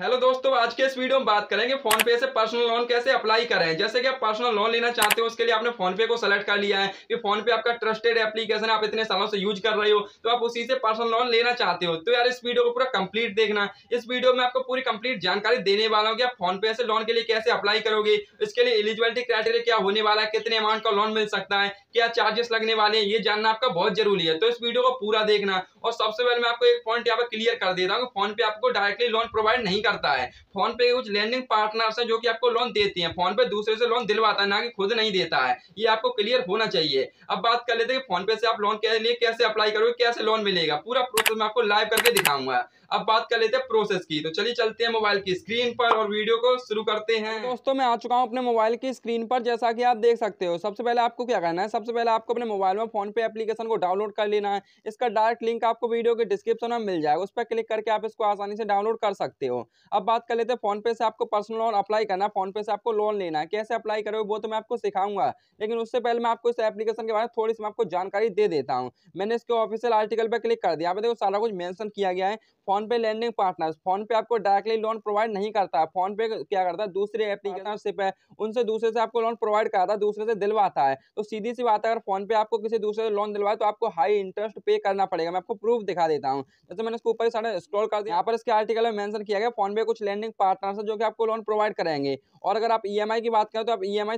hello दोस्तों आज के इस वीडियो में बात करेंगे फोन पे से पर्सनल लोन कैसे अप्लाई करें जैसे कि आप पर्सनल लोन लेना चाहते हो उसके लिए आपने फोन पे को सेलेक्ट कर लिया है कि फोन पे आपका ट्रस्टेड एप्लीकेशन आप इतने सालों से यूज कर रहे हो तो आप उसी से पर्सनल लोन लेना चाहते हो तो यार इस वीडियो को पूरा कंप्लीट देखना इस वीडियो में आपको पूरी कंप्लीट जानकारी देने वाला हूँ कि आप फोन पे से लोन के लिए कैसे अप्लाई करोगे इसके लिए एलिजिबिलिटी क्राइटेरिया क्या होने वाला है कितने अमाउंट का लोन मिल सकता है क्या चार्जेस लगने वाले हैं ये जानना आपका बहुत जरूरी है तो इस वीडियो को पूरा देखना और सबसे पहले मैं आपको एक पॉइंट यहाँ पर क्लियर कर देता हूँ फोन पे आपको डायरेक्टली लोन प्रोवाइड नहीं करता है फोन पे कुछ लैंडिंग पार्टनर्स है जो कि आपको लोन देते हैं फोन पे दूसरे से लोन दिलवाता है ना कि खुद नहीं देता है ये आपको क्लियर होना चाहिए अब बात कर लेते हैं फोन पे से आप लोन के लिए कैसे अप्लाई करोगे कैसे लोन मिलेगा पूरा प्रोसेस मैं आपको लाइव करके दिखाऊंगा अब बात कर लेते हैं प्रोसेस की तो चलिए चलते हैं मोबाइल की स्क्रीन पर और वीडियो को शुरू करते हैं दोस्तों मैं आ चुका हूँ अपने मोबाइल की स्क्रीन पर जैसा कि आप देख सकते हो सबसे पहले आपको क्या करना है सबसे पहले आपको अपने मोबाइल में फोन पे एप्लीकेशन को डाउनलोड कर लेना है इसका डायरेक्ट लिंक आपको वीडियो के डिस्क्रिप्शन में मिल जाएगा उस पर क्लिक करके आप इसको आसानी से डाउनलोड कर सकते हो अब बात कर लेते हैं फोन पे से आपको पर्सनल लोन अप्लाई करना फोन पे से आपको लोन लेना है कैसे अप्लाई करोगे वो तो मैं आपको सिखाऊंगा लेकिन उससे पहले मैं आपको इस एप्लीकेशन के बारे में थोड़ी सी मैं आपको जानकारी दे देता हूँ मैंने इसके ऑफिशियल आर्टिकल पर क्लिक कर दिया यहाँ पे देखो सारा कुछ मैंशन किया गया है फोन पे लैंडिंग पार्टनर्स पे आपको डायरेक्टली लोन प्रोवाइड नहीं करता है पे क्या करता है दूसरे एप्लीकेशनशिप है उनसे दूसरे से आपको लोन प्रोवाइड करता है दूसरे से दिलवाता है तो सीधी सी बात है अगर फोन पे आपको किसी दूसरे से लोन दिलवाए तो आपको हाई इंटरेस्ट पे करना पड़ेगा मैं आपको प्रूफ दिखा देता हूँ जैसे मैंने इसको ऊपर सारा स्क्रॉल कर दिया यहाँ पर इसके आर्टिकल में मैंशन किया गया फोन पे कुछ लैंडिंग पार्टनर्स है जो कि आपको लोन प्रोवाइड कराएंगे और अगर आप ई e की बात करें तो आप ई एम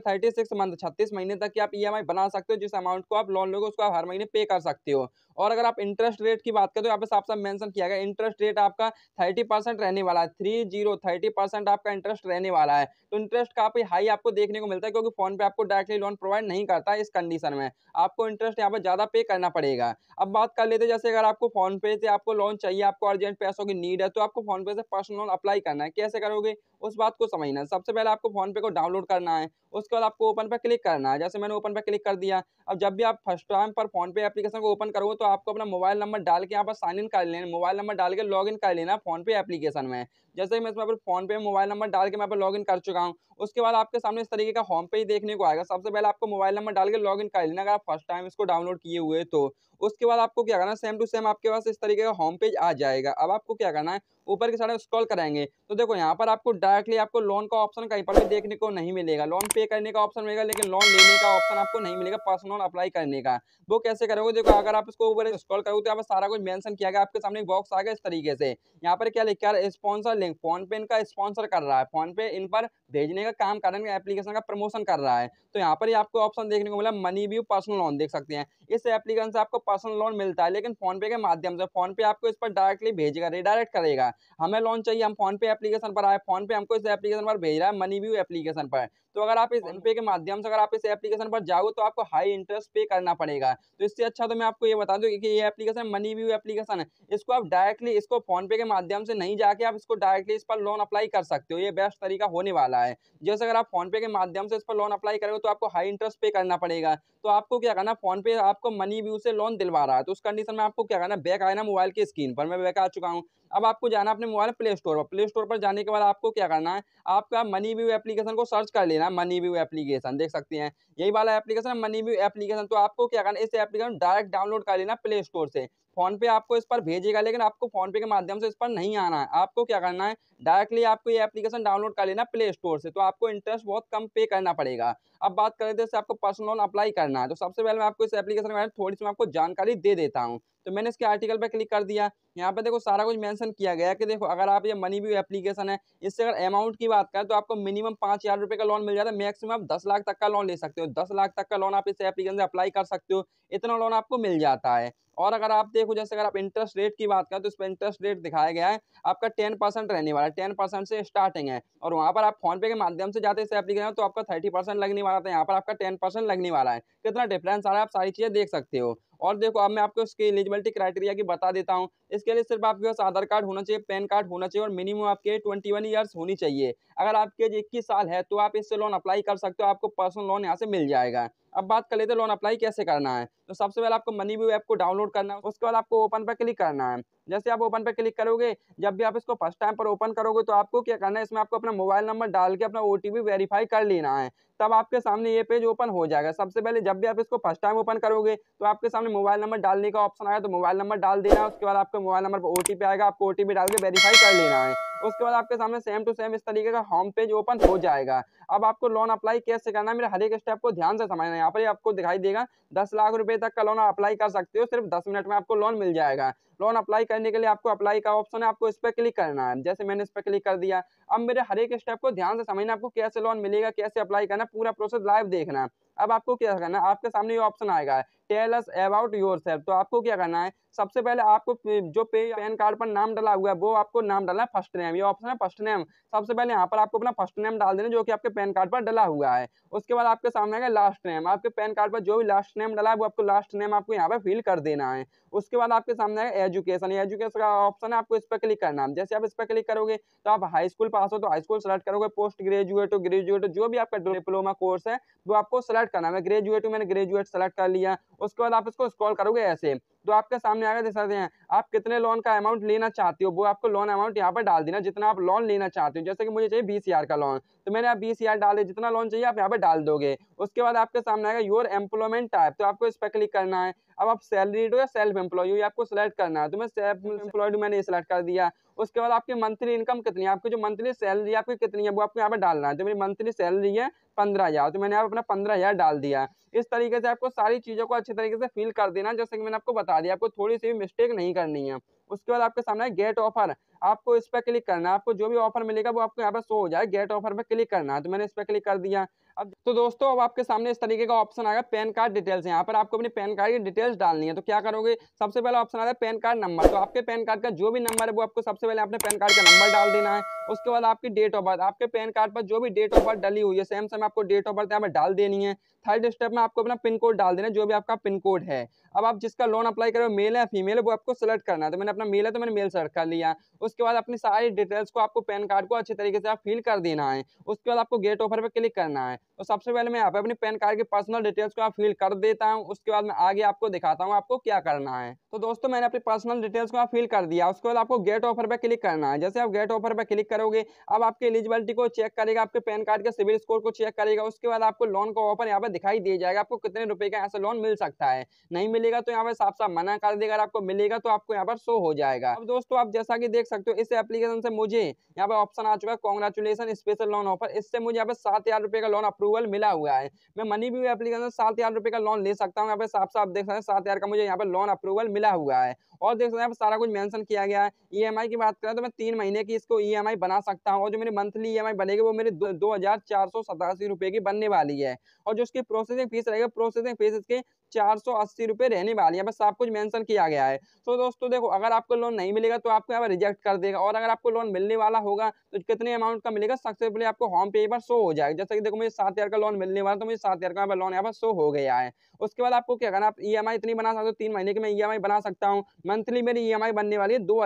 मंथ छत्तीस महीने तक की आप ई e बना सकते हो जिस अमाउंट को आप लोन लोगे उसको आप हर महीने पे कर सकते हो और अगर आप इंटरेस्ट रेट की बात करें तो यहाँ पे साफ साफ मेंशन किया गया इंटरेस्ट रेट आपका थर्टी परसेंट रहने वाला है थ्री जीरो थर्टी परसेंट आपका इंटरेस्ट रहने वाला है तो इंटरेस्ट काफी हाई आपको देखने को मिलता है क्योंकि फोन पे आपको डायरेक्टली लोन प्रोवाइड नहीं करता इस कंडीशन में आपको इंटरेस्ट यहाँ पर ज्यादा पे करना पड़ेगा अब बात कर लेते जैसे अगर आपको फोन पे से आपको लोन चाहिए आपको अर्जेंट पैसों की नीड है तो आपको फोन पे से पर्सनल लोन अप्लाई करना है कैसे करोगे उस बात को समझना है सबसे पहले आपको फ़ोनपे को डाउनलोड करना है उसके बाद आपको ओपन पर क्लिक करना है जैसे मैंने ओपन पर क्लिक कर दिया अब जब भी आप फर्स्ट टाइम पर फ़ोनपे एप्लीकेशन को ओपन करोगे तो आपको अपना मोबाइल नंबर डाल के यहाँ पर साइन इन कर लेना मोबाइल नंबर डाल के इन कर लेना फ़ोनपे एप्लीकेशन में जैसे कि मैं इसमें पर फ़ोनपे मोबाइल नंबर डाल के मैं पर लॉगिन कर चुका हूँ उसके बाद आपके सामने इस तरीके का होम ही देखने को आएगा सबसे पहले आपको मोबाइल नंबर डाल के लॉगिन कर लेना अगर आप फर्स्ट टाइम इसको डाउनलोड किए हुए तो उसके बाद आपको क्या करना सेम टू सेम आपके पास इस तरीके का होम पेज आ जाएगा अब आपको क्या करना है ऊपर की साइड स्क्रॉल कराएंगे तो देखो यहाँ पर आपको डायरेक्टली आपको लोन का ऑप्शन कहीं पर भी देखने को नहीं मिलेगा लोन पे करने का ऑप्शन मिलेगा लेकिन लोन लेने का ऑप्शन आपको नहीं मिलेगा पर्सनल लोन अप्लाई करने का वो कैसे करोगे देखो अगर आप इसको ऊपर स्क्रॉल करोगे तो यहाँ पर सारा कुछ मेंशन किया गया आपके सामने बॉक्स आ गया इस तरीके से यहाँ पर क्या लिखा है स्पॉन्सर लिंक फोन पे इनका स्पॉन्सर कर रहा है फोन पे इन पर भेजने का काम कर रहे एप्लीकेशन का प्रमोशन कर रहा है तो यहाँ पर ही आपको ऑप्शन देखने को मिला मनी व्यू पर्सनल लोन देख सकते हैं इस एप्लीकेशन से आपको पर्सनल लोन मिलता है लेकिन फोन पे के माध्यम से फोन पे आपको इस पर डायरेक्टली भेजेगा रिडायरेक्ट करेगा हमें लोन चाहिए हम फोन पे एप्लीकेशन पर आए फोन पे हमको इस एप्लीकेशन पर भेज रहा है मनी व्यू एप्लीकेशन पर तो अगर आप इस पे के माध्यम से अगर आप इस एप्लीकेशन पर जाओगे तो आपको हाई इंटरेस्ट पे करना पड़ेगा तो इससे अच्छा तो मैं आपको ये बता दूँ कि ये एप्लीकेशन मनी व्यू एप्लीकेशन है इसको आप डायरेक्टली इसको फोनपे के माध्यम से नहीं जाके आप इसको डायरेक्टली इस पर लोन अप्लाई कर सकते हो ये बेस्ट तरीका होने वाला है जैसे अगर आप फोनपे के माध्यम से इस पर लोन अप्लाई करोगे तो आपको हाई इंटरेस्ट पे करना पड़ेगा तो आपको क्या करना फोनपे आपको मनी व्यू से लोन दिलवा रहा है तो उस कंडीशन में आपको क्या करना बैक आना मोबाइल की स्क्रीन पर मैं बैक आ चुका हूँ अब आपको जाना अपने मोबाइल प्ले स्टोर पर प्ले स्टोर पर जाने के बाद आपको क्या करना है आपका मनी व्यू एप्लीकेशन को सर्च कर लेना है मनी व्यू एप्लीकेशन देख सकते हैं यही वाला एप्लीकेशन है मनी व्यू एप्लीकेशन तो आपको क्या करना इस एप्लीकेशन डायरेक्ट डाउनलोड कर लेना प्ले स्टोर से फोन पे आपको इस पर भेजेगा लेकिन आपको फोन पे के माध्यम से इस पर नहीं आना है आपको क्या करना है डायरेक्टली आपको ये एप्लीकेशन डाउनलोड कर लेना प्ले स्टोर से तो आपको इंटरेस्ट बहुत कम पे करना पड़ेगा अब बात करें तो इससे आपको पर्सनल लोन अप्लाई करना है तो सबसे पहले मैं आपको इस एप्लीकेशन के बारे में थोड़ी सी मैं आपको जानकारी दे देता हूँ तो मैंने इसके आर्टिकल पर क्लिक कर दिया यहाँ पे देखो सारा कुछ मेंशन किया गया कि देखो अगर आप ये मनी व्यू एप्लीकेशन है इससे अगर अमाउंट की बात करें तो आपको मिनिमम पाँच हज़ार रुपये का लोन मिल जाता है मैक्सिमम आप दस लाख तक का लोन ले सकते हो दस लाख तक का लोन आप इस एप्लीकेशन से अप्लाई कर सकते हो इतना लोन आपको मिल जाता है और अगर आप देखो जैसे अगर आप इंटरेस्ट रेट की बात करें तो इस पर इंटरेस्ट रेट दिखाया गया है आपका टेन परसेंट रहने वाला है टेन परसेंट से स्टार्टिंग है और वहाँ पर आप फोनपे के माध्यम से जाते इस एप्लीकेशन तो आपका थर्टी परसेंट लगने वाला था यहाँ पर आपका टेन परसेंट लगने वाला है कितना डिफरेंस आ रहा है आप सारी चीज़ें देख सकते हो और देखो अब मैं आपको इसके एलिजिबिलिटी क्राइटेरिया की बता देता हूँ इसके लिए सिर्फ आपके पास आधार कार्ड होना चाहिए पैन कार्ड होना चाहिए और मिनिमम आपके ट्वेंटी वन ईयर्स होनी चाहिए अगर आपके एज इक्कीस साल है तो आप इससे लोन अप्लाई कर सकते हो आपको पर्सनल लोन यहाँ से मिल जाएगा अब बात कर लेते हैं लोन अप्लाई कैसे करना है तो सबसे पहले आपको मनी व्यू ऐप को डाउनलोड करना है उसके बाद आपको ओपन पर क्लिक करना है जैसे आप ओपन पर क्लिक करोगे जब भी आप इसको फर्स्ट टाइम पर ओपन करोगे तो आपको क्या करना है इसमें आपको अपना मोबाइल नंबर डाल के अपना ओ वेरीफाई कर लेना है तब आपके सामने ये पेज ओपन हो जाएगा सबसे पहले जब भी आप इसको फर्स्ट टाइम ओपन करोगे तो आपके सामने मोबाइल नंबर डालने का ऑप्शन आएगा तो मोबाइल नंबर डाल देना उसके बाद आपके मोबाइल नंबर पर ओ आएगा आपको ओ डाल के वेरीफाई कर लेना है उसके बाद आपके सामने सेम टू सेम इस तरीके का होम पेज ओपन हो जाएगा अब आपको लोन अप्लाई कैसे करना है मेरे हर एक स्टेप को ध्यान से समझना है यहाँ पर आपको दिखाई देगा दस लाख रुपए तक का लोन अप्लाई कर सकते हो सिर्फ दस मिनट में आपको लोन मिल जाएगा लोन अप्लाई करने के लिए आपको अप्लाई का ऑप्शन है आपको इस पर क्लिक करना है जैसे मैंने इस पर क्लिक कर दिया अब मेरे हर एक स्टेप को ध्यान से समझना आपको कैसे लोन मिलेगा कैसे अप्लाई करना पूरा प्रोसेस लाइव देखना अब आपको क्या करना आपके सामने ये ऑप्शन आएगा tell us about yourself तो आपको क्या करना है सबसे पहले आपको जो पे पैन कार्ड पर नाम डाला हुआ है वो आपको नाम डालना है फर्स्ट नेम ये ऑप्शन है फर्स्ट नेम सबसे पहले यहाँ पर आपको अपना फर्स्ट नेम डाल देना जो कि आपके पैन कार्ड पर डला हुआ है उसके बाद आपके सामने आएगा लास्ट नेम आपके पैन कार्ड पर जो भी लास्ट नेम डला है वो आपको लास्ट नेम आपको यहाँ पर फिल कर देना है उसके बाद आपके सामने आएगा एजुकेशन एजुकेशन का ऑप्शन है आपको इस पर क्लिक करना है जैसे आप इस पर क्लिक करोगे तो आप हाई स्कूल पास हो तो हाई स्कूल सेलेक्ट करोगे पोस्ट ग्रेजुएट हो ग्रेजुएट जो भी आपका डिप्लोमा कोर्स है वो आपको सेलेक्ट करना है ग्रेजुएट हूँ मैंने ग्रेजुएट सेलेक्ट कर लिया उसके बाद आप इसको स्क्रॉल करोगे ऐसे तो आपके सामने आगे दिखा सकते हैं आप कितने लोन का अमाउंट लेना चाहते हो वो आपको लोन अमाउंट यहाँ पर डाल देना जितना आप लोन लेना चाहते हो जैसे कि मुझे चाहिए बीस हज़ार का लोन तो मैंने आप बीस हज़ार दिया जितना लोन चाहिए आप यहाँ पर डाल दोगे उसके बाद आपके सामने आएगा योर एम्प्लॉयमेंट टाइप तो आपको इस पर क्लिक करना है अब आप सैलरीड हो या सेल्फ एम्प्लॉय हो ये आपको सिलेक्ट करना है तो मैं सेल्फ एम्प्लॉयड मैंने सेलेक्ट कर दिया उसके बाद आपकी मंथली इनकम कितनी है आपकी जो मंथली सैलरी आपकी कितनी है वो आपको यहाँ पर डालना है तो मेरी मंथली सैलरी है पंद्रह हज़ार तो मैंने आप अपना पंद्रह हज़ार डाल दिया है इस तरीके से आपको सारी चीज़ों को अच्छे तरीके से फील कर देना जैसे कि मैंने आपको बता दिया आपको थोड़ी सी भी मिस्टेक नहीं करनी है उसके बाद आपके सामने गेट ऑफर आपको इस पर क्लिक करना है आपको जो भी ऑफर मिलेगा वो आपको यहाँ पर शो हो जाए गेट ऑफर पर क्लिक करना है तो मैंने इस पर क्लिक कर दिया अब तो दोस्तों अब आपके सामने इस तरीके का ऑप्शन आएगा पैन कार्ड डिटेल्स यहाँ पर आपको अपनी पैन कार्ड की डिटेल्स डालनी है तो क्या करोगे सबसे पहला ऑप्शन आ रहा है पैन कार्ड नंबर तो आपके पैन कार्ड का जो भी नंबर है वो आपको सबसे पहले अपने पैन कार्ड का नंबर डाल देना है उसके बाद आपकी डेट ऑफ बर्थ आपके पैन कार्ड पर जो भी डेट ऑफ बर्थ डली हुई है सेम सेम आपको डेट ऑफ बर्थ यहाँ पर डाल देनी है थर्ड स्टेप में आपको अपना पिन कोड डाल देना जो भी आपका पिन कोड है अब आप जिसका लोन अप्लाई करो मेल है फीमेल है वो आपको सेलेक्ट करना है तो मैंने अपना मेल है तो मैंने मेल सेलेक्ट कर लिया उसके बाद अपनी सारी डिटेल्स को आपको पैन कार्ड को अच्छे तरीके से आप फिल कर देना है उसके बाद आपको गेट ऑफर पर क्लिक करना है तो सबसे पहले मैं आप पे अपने पैन कार्ड के पर्सनल डिटेल्स को आप फिल कर देता हूँ उसके बाद मैं आगे आपको दिखाता हूँ आपको क्या करना है तो दोस्तों मैंने अपनी पर्सनल डिटेल्स को आप फिल कर दिया उसके बाद आपको गेट ऑफर पर क्लिक करना है जैसे आप गेट ऑफर पर क्लिक करोगे अब आपकी एलिजिबिलिटी को चेक करेगा आपके पैन कार्ड के सिविल स्कोर को चेक करेगा उसके बाद आपको लोन का ऑफर यहाँ पर दिखाई दिया जाएगा आपको कितने रुपए का ऐसा लोन मिल सकता है नहीं मिलेगा तो यहाँ पर साफ साफ मना कर देगा अगर आपको मिलेगा तो आपको यहाँ पर शो हो जाएगा अब दोस्तों आप जैसा की देख सकते हो इस एप्लीकेशन से मुझे यहाँ पर ऑप्शन आ चुका है कॉन्ग्रेचुलेसन स्पेशल लोन ऑफर इससे मुझे यहाँ पर सात हजार रुपये का लोन अप्रूवल मिला हुआ है मैं मनी भी एप्लीकेशन सात हजार रुपये का लोन ले सकता हूँ यहाँ पर साफ साफ देख सकते हैं सात हजार का मुझे यहाँ पर लोन अप्रूवल मिला हुआ है और देख सकते हैं सारा कुछ मैंशन किया गया है ई e की बात करें तो मैं तीन महीने की इसको ई e बना सकता हूँ और जो मेरी मंथली ईएमआई e बनेगी वो मेरे दो, हजार चार सौ सतासी रुपए की बनने वाली है और जो उसकी इसके प्रोसेसिंग फीस रहेगा प्रोसेसिंग फीस इसके चार सौ अस्सी रुपये रहने वाली है बस सब कुछ मैंसन किया गया है तो दोस्तों देखो अगर आपको लोन नहीं मिलेगा तो आपको यहाँ पर रिजेक्ट कर देगा और अगर आपको लोन मिलने वाला होगा तो कितने अमाउंट का मिलेगा सक्सेसफुली आपको होम पे पर शो हो जाएगा जैसे कि देखो मुझे सात का लोन मिलने वाला तो मुझे सात का यहाँ पर लोन यहाँ पर शो हो गया है उसके बाद आपको क्या करना आप ई e इतनी बना सकते हो तीन महीने की मैं ई e बना सकता हूँ मंथली मेरी ई e बनने वाली है दो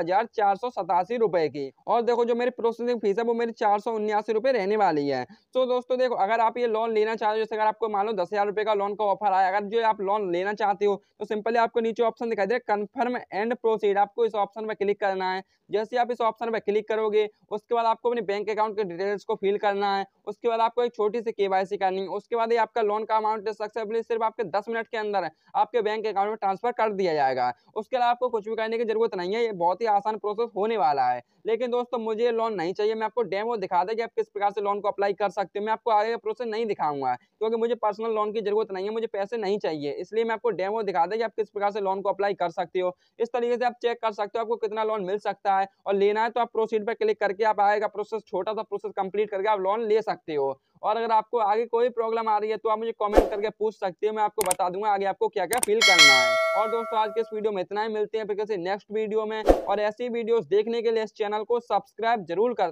रुपए की और देखो जो मेरी प्रोसेसिंग फीस है वो मेरी चार रहने वाली है तो दोस्तों देखो अगर आप ये लोन लेना चाहते हो जैसे अगर आपको मान लो दस हज़ार रुपये का लोन का ऑफर आया अगर जो आप लोन लेना चाहते हो तो सिंपली आपको नीचे ऑप्शन दिखाई दे कंफर्म एंड प्रोसीड आपको इस ऑप्शन पर क्लिक करना है जैसे आप इस ऑप्शन पर क्लिक करोगे उसके बाद आपको अपने बैंक अकाउंट के डिटेल्स को फिल करना है उसके बाद आपको एक छोटी सी के करनी है उसके बाद ही आपका लोन का अमाउंट सक्सेसफुली सिर्फ आपके दस मिनट के अंदर आपके बैंक अकाउंट में ट्रांसफर कर दिया जाएगा उसके अलावा आपको कुछ भी करने की जरूरत नहीं है ये बहुत ही आसान प्रोसेस होने वाला है लेकिन दोस्तों मुझे लोन नहीं चाहिए मैं आपको डेमो दिखा दे कि आप किस प्रकार से लोन को अप्लाई कर सकते हो मैं आपको आगे का प्रोसेस नहीं दिखाऊंगा क्योंकि मुझे पर्सनल लोन की जरूरत नहीं है मुझे पैसे नहीं चाहिए इसलिए मैं आपको डेमो दिखा दें कि आप किस प्रकार से लोन को अप्लाई कर सकते हो इस तरीके से आप चेक कर सकते हो आपको कितना लोन मिल सकता है और लेना है तो आप प्रोसीड पर क्लिक करके आप आएगा प्रोसेस छोटा सा प्रोसेस कंप्लीट करके आप लोन ले सकते हो और अगर आपको आगे कोई प्रॉब्लम आ रही है तो आप मुझे कमेंट करके पूछ सकते हो मैं आपको बता दूंगा आगे आपको क्या क्या फील करना है और दोस्तों आज के इस वीडियो में इतना ही मिलते हैं फिर किसी नेक्स्ट वीडियो में और ऐसी वीडियोस देखने के लिए इस चैनल को सब्सक्राइब जरूर कर